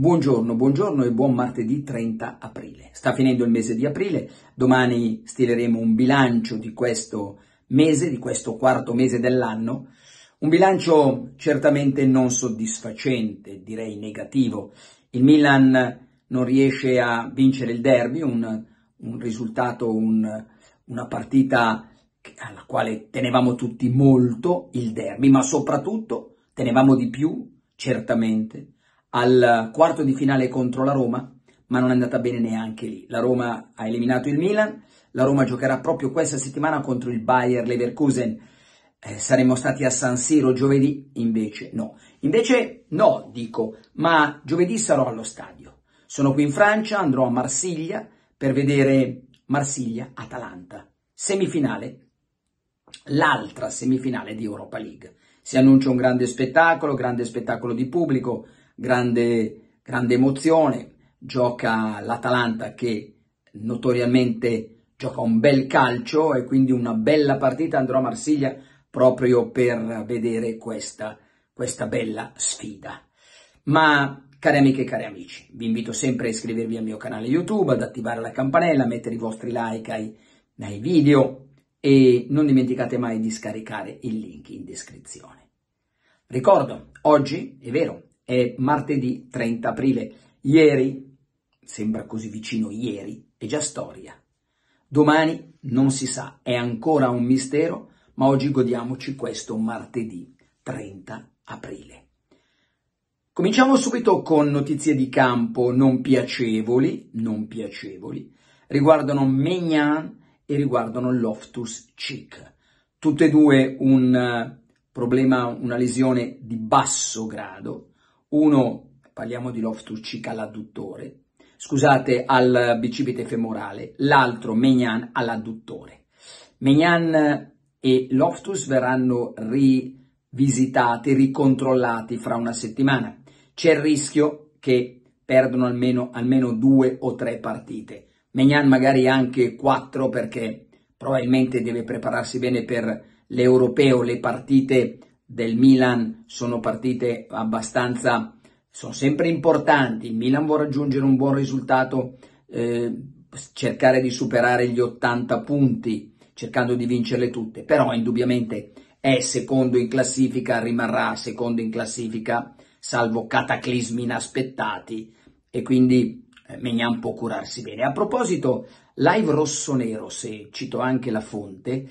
Buongiorno, buongiorno e buon martedì 30 aprile. Sta finendo il mese di aprile, domani stileremo un bilancio di questo mese, di questo quarto mese dell'anno, un bilancio certamente non soddisfacente, direi negativo. Il Milan non riesce a vincere il derby, un, un risultato, un, una partita alla quale tenevamo tutti molto, il derby, ma soprattutto tenevamo di più, certamente, al quarto di finale contro la Roma, ma non è andata bene neanche lì. La Roma ha eliminato il Milan, la Roma giocherà proprio questa settimana contro il Bayer Leverkusen. Eh, saremmo stati a San Siro giovedì, invece no. Invece no, dico, ma giovedì sarò allo stadio. Sono qui in Francia, andrò a Marsiglia per vedere Marsiglia-Atalanta, semifinale, l'altra semifinale di Europa League. Si annuncia un grande spettacolo, grande spettacolo di pubblico, grande, grande emozione, gioca l'Atalanta che notoriamente gioca un bel calcio e quindi una bella partita andrò a Marsiglia proprio per vedere questa, questa bella sfida. Ma Cari amiche e cari amici, vi invito sempre a iscrivervi al mio canale YouTube, ad attivare la campanella, a mettere i vostri like ai, ai, video e non dimenticate mai di scaricare il link in descrizione. Ricordo, oggi, è vero, è martedì 30 aprile. Ieri, sembra così vicino ieri, è già storia. Domani non si sa, è ancora un mistero, ma oggi godiamoci questo martedì 30 aprile. Cominciamo subito con notizie di campo non piacevoli, non piacevoli, riguardano Mignan e riguardano Loftus Cheek. Tutte e due un eh, problema, una lesione di basso grado, uno, parliamo di l'obstruccica all'adduttore, scusate, al bicipite femorale, l'altro Menian all'adduttore. Menian e l'oftus verranno rivisitati, ricontrollati fra una settimana. C'è il rischio che perdono almeno, almeno due o tre partite. Menian magari anche quattro perché probabilmente deve prepararsi bene per l'europeo, le partite del Milan sono partite abbastanza, sono sempre importanti, il Milan vuole raggiungere un buon risultato, eh, cercare di superare gli 80 punti, cercando di vincerle tutte, però indubbiamente è secondo in classifica, rimarrà secondo in classifica, salvo cataclismi inaspettati e quindi eh, Mignan può curarsi bene. A proposito, live Rosso Nero, se cito anche la fonte,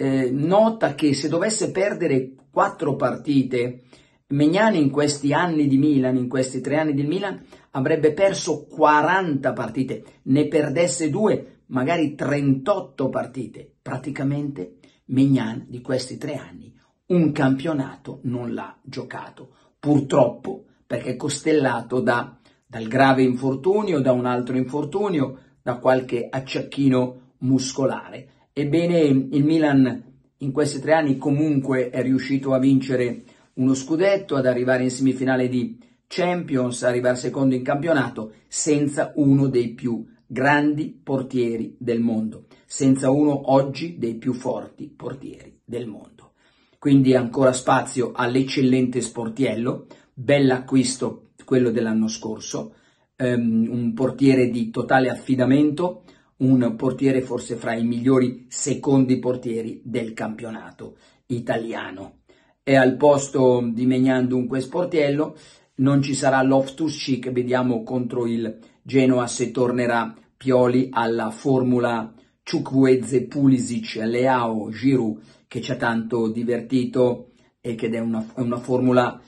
eh, nota che se dovesse perdere quattro partite, Megnani in questi anni di Milan, in questi tre anni di Milan, avrebbe perso 40 partite, ne perdesse due, magari 38 partite. Praticamente Megnan di questi tre anni un campionato non l'ha giocato, purtroppo perché è costellato da, dal grave infortunio, da un altro infortunio, da qualche acciacchino muscolare Ebbene, il Milan in questi tre anni comunque è riuscito a vincere uno scudetto, ad arrivare in semifinale di Champions, arrivare secondo in campionato, senza uno dei più grandi portieri del mondo, senza uno oggi dei più forti portieri del mondo. Quindi ancora spazio all'eccellente Sportiello, bell'acquisto quello dell'anno scorso, um, un portiere di totale affidamento, un portiere forse fra i migliori secondi portieri del campionato italiano. E al posto di Megnan dunque Sportiello non ci sarà Loftus Chic, vediamo contro il Genoa se tornerà Pioli alla formula Ciukwueze Pulisic, Leao, Giroud che ci ha tanto divertito e che è una, una formula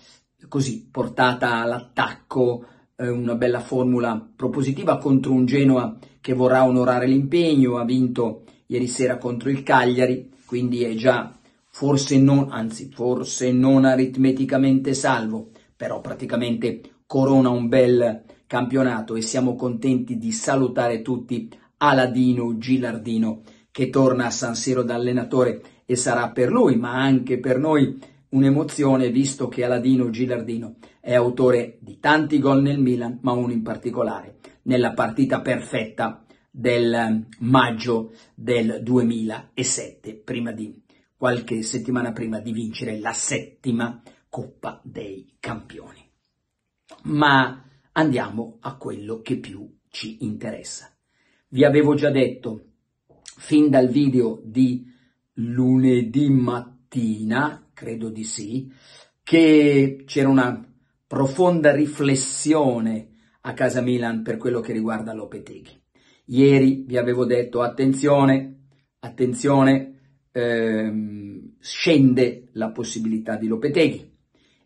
così portata all'attacco eh, una bella formula propositiva contro un Genoa che vorrà onorare l'impegno, ha vinto ieri sera contro il Cagliari, quindi è già forse non, anzi forse non aritmeticamente salvo, però praticamente corona un bel campionato e siamo contenti di salutare tutti Aladino Gilardino che torna a San Siro da allenatore e sarà per lui, ma anche per noi un'emozione visto che Aladino Gilardino è autore di tanti gol nel Milan, ma uno in particolare nella partita perfetta del ehm, maggio del 2007, prima di qualche settimana prima di vincere la settima Coppa dei Campioni. Ma andiamo a quello che più ci interessa. Vi avevo già detto fin dal video di lunedì mattina credo di sì, che c'era una profonda riflessione a casa Milan per quello che riguarda Lopeteghi. Ieri vi avevo detto attenzione, attenzione, ehm, scende la possibilità di Lopeteghi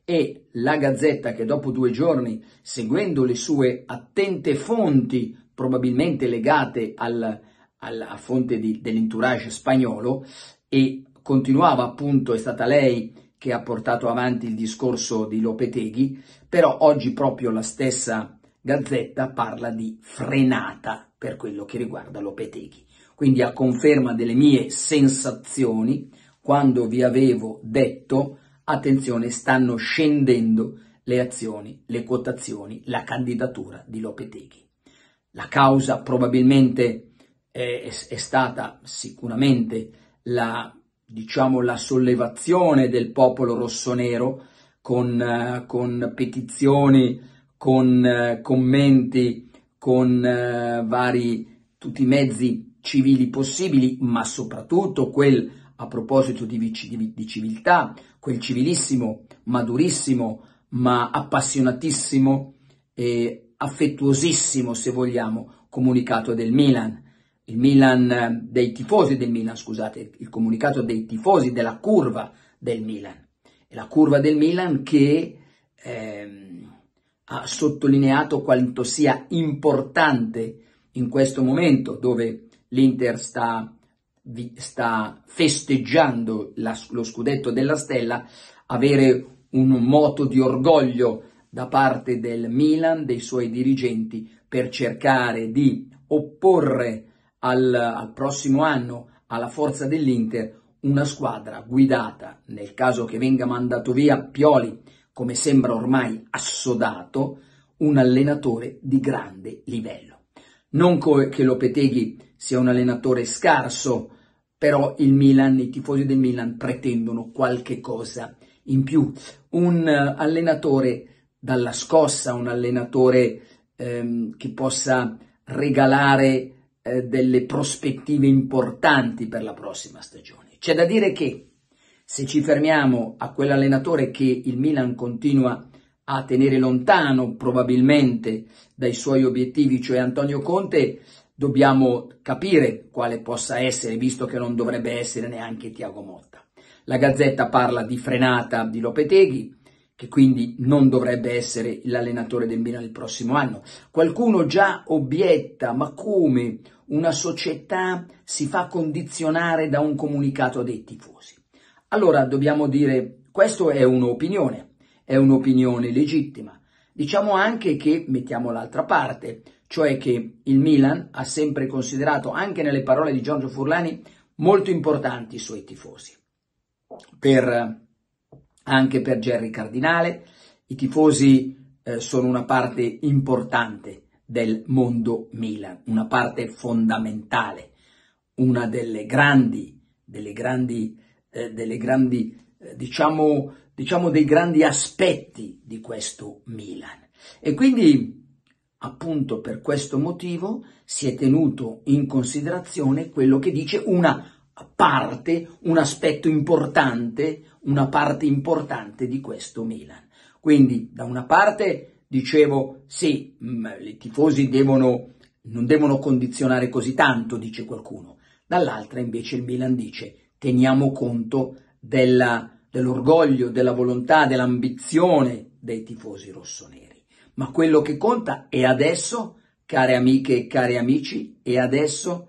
e la Gazzetta che dopo due giorni, seguendo le sue attente fonti, probabilmente legate al, al, fonte dell'entourage spagnolo, e continuava appunto, è stata lei che ha portato avanti il discorso di Lopeteghi, però oggi proprio la stessa Gazzetta parla di frenata per quello che riguarda Lopeteghi. Quindi a conferma delle mie sensazioni, quando vi avevo detto, attenzione, stanno scendendo le azioni, le quotazioni, la candidatura di Lopeteghi. La causa probabilmente è, è stata sicuramente la diciamo, la sollevazione del popolo rossonero con, eh, con petizioni, con eh, commenti, con eh, vari, tutti i mezzi civili possibili, ma soprattutto quel, a proposito di, di, di civiltà, quel civilissimo, madurissimo, ma appassionatissimo e affettuosissimo, se vogliamo, comunicato del Milan il Milan dei tifosi del Milan, scusate, il comunicato dei tifosi della curva del Milan. È la curva del Milan che ehm, ha sottolineato quanto sia importante in questo momento dove l'Inter sta, vi, sta festeggiando la, lo scudetto della stella, avere un moto di orgoglio da parte del Milan, dei suoi dirigenti, per cercare di opporre al, al prossimo anno, alla forza dell'Inter, una squadra guidata, nel caso che venga mandato via Pioli, come sembra ormai assodato, un allenatore di grande livello. Non che Lopeteghi sia un allenatore scarso, però il Milan, i tifosi del Milan pretendono qualche cosa in più. Un allenatore dalla scossa, un allenatore ehm, che possa regalare eh, delle prospettive importanti per la prossima stagione. C'è da dire che se ci fermiamo a quell'allenatore che il Milan continua a tenere lontano probabilmente dai suoi obiettivi, cioè Antonio Conte, dobbiamo capire quale possa essere, visto che non dovrebbe essere neanche Tiago Motta. La Gazzetta parla di frenata di Lopeteghi, che quindi non dovrebbe essere l'allenatore del Milan il prossimo anno. Qualcuno già obietta, ma come? una società si fa condizionare da un comunicato dei tifosi. Allora dobbiamo dire, questa è un'opinione, è un'opinione legittima. Diciamo anche che, mettiamo l'altra parte, cioè che il Milan ha sempre considerato, anche nelle parole di Giorgio Furlani, molto importanti i suoi tifosi. Per, anche per Gerry Cardinale, i tifosi eh, sono una parte importante del mondo Milan, una parte fondamentale, una delle grandi, delle grandi, eh, delle grandi eh, diciamo, diciamo dei grandi aspetti di questo Milan. E quindi appunto per questo motivo si è tenuto in considerazione quello che dice una parte, un aspetto importante, una parte importante di questo Milan. Quindi da una parte Dicevo, sì, mm, i tifosi devono, non devono condizionare così tanto, dice qualcuno. Dall'altra invece il Milan dice, teniamo conto dell'orgoglio, della volontà, dell'ambizione dei tifosi rossoneri. Ma quello che conta è adesso, care amiche e cari amici, è adesso,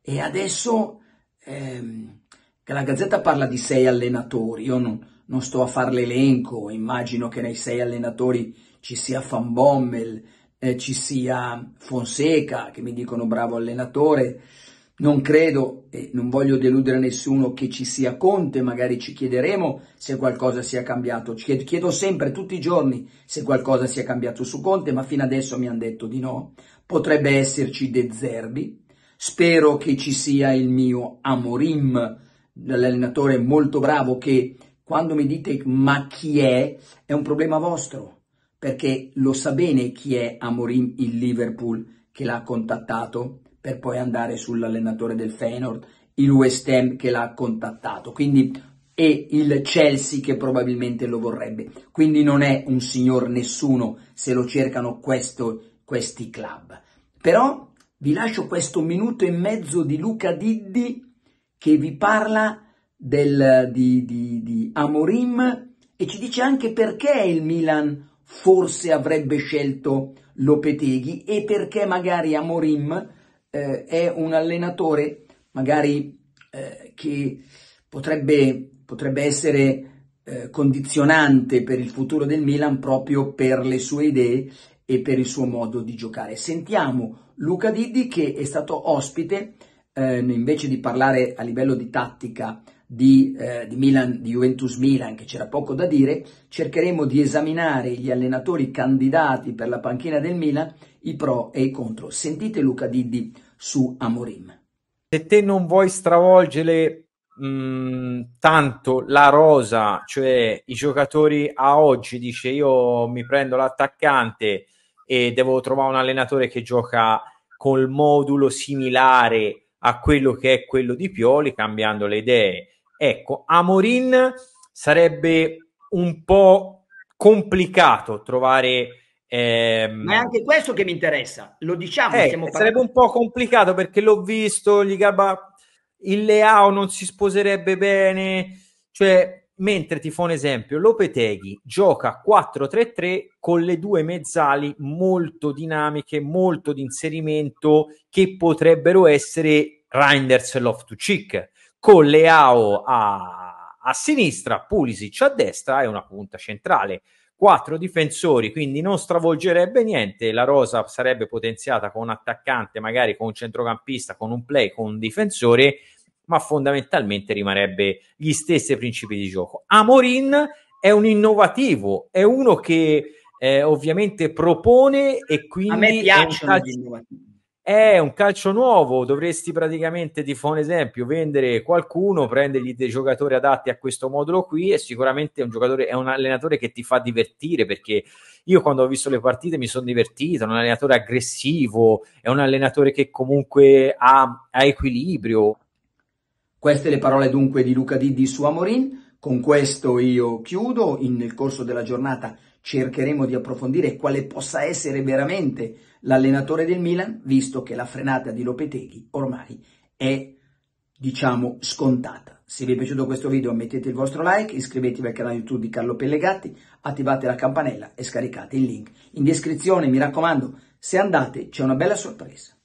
è adesso ehm, la Gazzetta parla di sei allenatori, io non, non sto a fare l'elenco, immagino che nei sei allenatori ci sia Van Bommel, eh, ci sia Fonseca che mi dicono bravo allenatore, non credo e non voglio deludere nessuno che ci sia Conte, magari ci chiederemo se qualcosa sia cambiato. Chiedo sempre tutti i giorni se qualcosa sia cambiato su Conte, ma fino adesso mi hanno detto di no. Potrebbe esserci De Zerbi. Spero che ci sia il mio Amorim, l'allenatore molto bravo che quando mi dite ma chi è, è un problema vostro perché lo sa bene chi è Amorim il Liverpool che l'ha contattato per poi andare sull'allenatore del Feyenoord, il West Ham che l'ha contattato, quindi e il Chelsea che probabilmente lo vorrebbe. Quindi non è un signor nessuno se lo cercano questo, questi club. Però vi lascio questo minuto e mezzo di Luca Diddi che vi parla del, di, di, di Amorim e ci dice anche perché il Milan forse avrebbe scelto Lopeteghi e perché magari Amorim eh, è un allenatore magari eh, che potrebbe, potrebbe essere eh, condizionante per il futuro del Milan proprio per le sue idee e per il suo modo di giocare. Sentiamo Luca Didi che è stato ospite, eh, invece di parlare a livello di tattica di, eh, di, Milan, di Juventus Milan, che c'era poco da dire, cercheremo di esaminare gli allenatori candidati per la panchina del Milan, i pro e i contro. Sentite Luca Diddi su Amorim. Se te non vuoi stravolgere mh, mm, tanto la rosa, cioè i giocatori a oggi, dice io mi prendo l'attaccante e devo trovare un allenatore che gioca col modulo similare a quello che è quello di Pioli, cambiando le idee. Ecco, Amorin sarebbe un po' complicato trovare... Ehm... Ma è anche questo che mi interessa, lo diciamo. Eh, sarebbe un po' complicato perché l'ho visto, gli gabba... il Leao non si sposerebbe bene, cioè mentre ti fa un esempio, Lopeteghi gioca 4-3-3 con le due mezzali molto dinamiche, molto di inserimento che potrebbero essere Reinders e Loftus Cheek con Leao a, a sinistra, Pulisic a destra e una punta centrale quattro difensori, quindi non stravolgerebbe niente. La rosa sarebbe potenziata con un attaccante, magari con un centrocampista, con un play, con un difensore, ma fondamentalmente rimarrebbe gli stessi principi di gioco. Amorin è un innovativo, è uno che eh, ovviamente propone e quindi. A me piacciono gli innovativi è un calcio nuovo, dovresti praticamente, ti fa un esempio, vendere qualcuno, prendergli dei giocatori adatti a questo modulo qui e sicuramente un, giocatore, è un allenatore che ti fa divertire perché io quando ho visto le partite mi sono divertito, è un allenatore aggressivo, è un allenatore che comunque ha, ha equilibrio. Queste le parole dunque di Luca Didi su Amorin, con questo io chiudo, In, nel corso della giornata cercheremo di approfondire quale possa essere veramente l'allenatore del Milan, visto che la frenata di Lopeteghi ormai è, diciamo, scontata. Se vi è piaciuto questo video mettete il vostro like, iscrivetevi al canale YouTube di Carlo Pellegatti, attivate la campanella e scaricate il link in descrizione. Mi raccomando, se andate c'è una bella sorpresa.